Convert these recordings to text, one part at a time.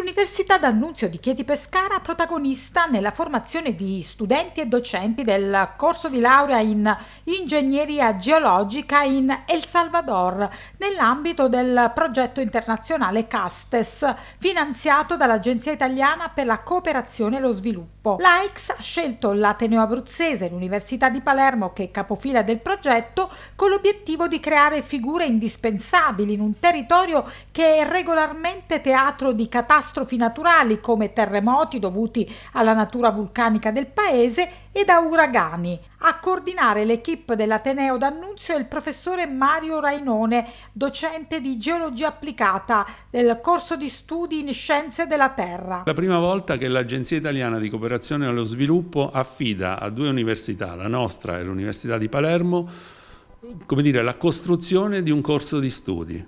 l'Università d'Annunzio di Chieti Pescara protagonista nella formazione di studenti e docenti del corso di laurea in ingegneria geologica in El Salvador nell'ambito del progetto internazionale CASTES finanziato dall'Agenzia Italiana per la Cooperazione e lo Sviluppo. L'AIX ha scelto l'Ateneo Abruzzese e l'Università di Palermo che è capofila del progetto con l'obiettivo di creare figure indispensabili in un territorio che è regolarmente teatro di catastrofi catastrofi naturali come terremoti dovuti alla natura vulcanica del paese e da uragani. A coordinare l'equipe dell'Ateneo d'Annunzio è il professore Mario Rainone, docente di geologia applicata del corso di studi in scienze della Terra. La prima volta che l'Agenzia Italiana di Cooperazione allo Sviluppo affida a due università, la nostra e l'Università di Palermo, come dire, la costruzione di un corso di studi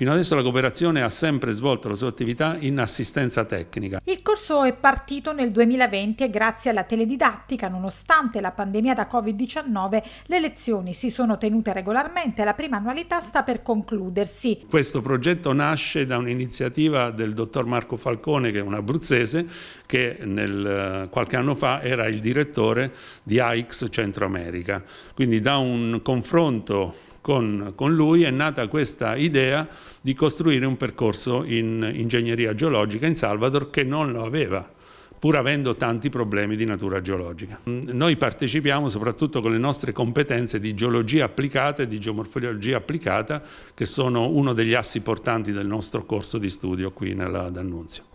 Fino adesso la cooperazione ha sempre svolto la sua attività in assistenza tecnica. Il corso è partito nel 2020 e grazie alla teledidattica, nonostante la pandemia da Covid-19, le lezioni si sono tenute regolarmente e la prima annualità sta per concludersi. Questo progetto nasce da un'iniziativa del dottor Marco Falcone, che è un abruzzese, che nel, eh, qualche anno fa era il direttore di AIX Centro America. Quindi da un confronto con, con lui è nata questa idea di costruire un percorso in ingegneria geologica in Salvador che non lo aveva pur avendo tanti problemi di natura geologica. Noi partecipiamo soprattutto con le nostre competenze di geologia applicata e di geomorfologia applicata, che sono uno degli assi portanti del nostro corso di studio qui nella D'Annunzio.